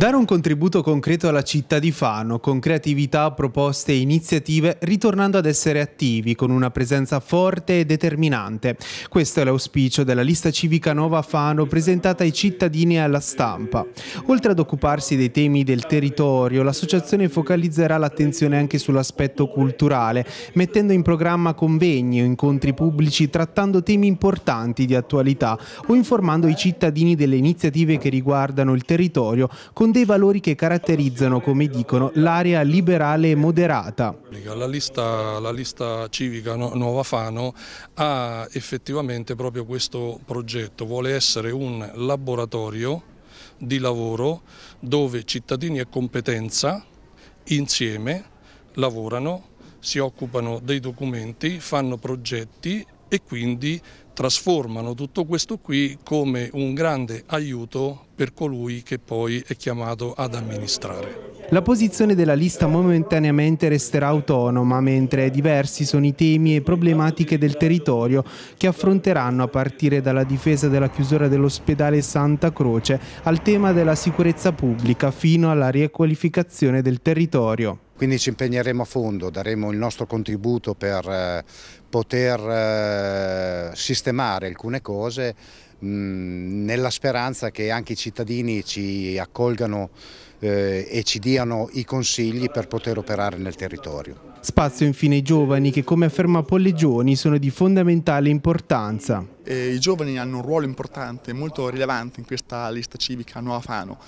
Dare un contributo concreto alla città di Fano, con creatività, proposte e iniziative, ritornando ad essere attivi, con una presenza forte e determinante. Questo è l'auspicio della lista civica Nova Fano presentata ai cittadini e alla stampa. Oltre ad occuparsi dei temi del territorio, l'associazione focalizzerà l'attenzione anche sull'aspetto culturale, mettendo in programma convegni o incontri pubblici trattando temi importanti di attualità o informando i cittadini delle iniziative che riguardano il territorio con con dei valori che caratterizzano, come dicono, l'area liberale e moderata. La lista, la lista civica Nuova Fano ha effettivamente proprio questo progetto, vuole essere un laboratorio di lavoro dove cittadini e competenza insieme lavorano si occupano dei documenti, fanno progetti e quindi trasformano tutto questo qui come un grande aiuto per colui che poi è chiamato ad amministrare. La posizione della lista momentaneamente resterà autonoma, mentre diversi sono i temi e problematiche del territorio che affronteranno a partire dalla difesa della chiusura dell'ospedale Santa Croce al tema della sicurezza pubblica fino alla riqualificazione del territorio. Quindi ci impegneremo a fondo, daremo il nostro contributo per eh, poter eh, sistemare alcune cose nella speranza che anche i cittadini ci accolgano eh, e ci diano i consigli per poter operare nel territorio. Spazio infine ai giovani che come afferma Pollegioni sono di fondamentale importanza. I giovani hanno un ruolo importante, molto rilevante in questa lista civica Nuova Fano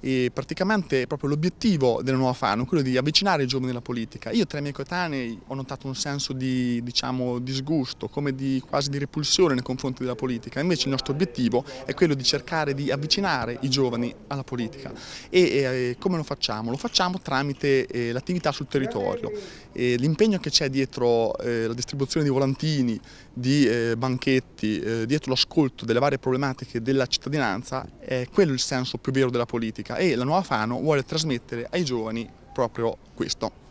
e praticamente è proprio l'obiettivo della Nuova Fano quello di avvicinare i giovani alla politica. Io tra i miei coetanei ho notato un senso di diciamo, disgusto, come di, quasi di repulsione nei confronti della politica. Invece il nostro obiettivo è quello di cercare di avvicinare i giovani alla politica. E eh, come lo facciamo? Lo facciamo tramite eh, l'attività sul territorio. Eh, L'impegno che c'è dietro eh, la distribuzione di volantini, di eh, banchetti, eh, dietro l'ascolto delle varie problematiche della cittadinanza, è quello il senso più vero della politica e la nuova Fano vuole trasmettere ai giovani proprio questo.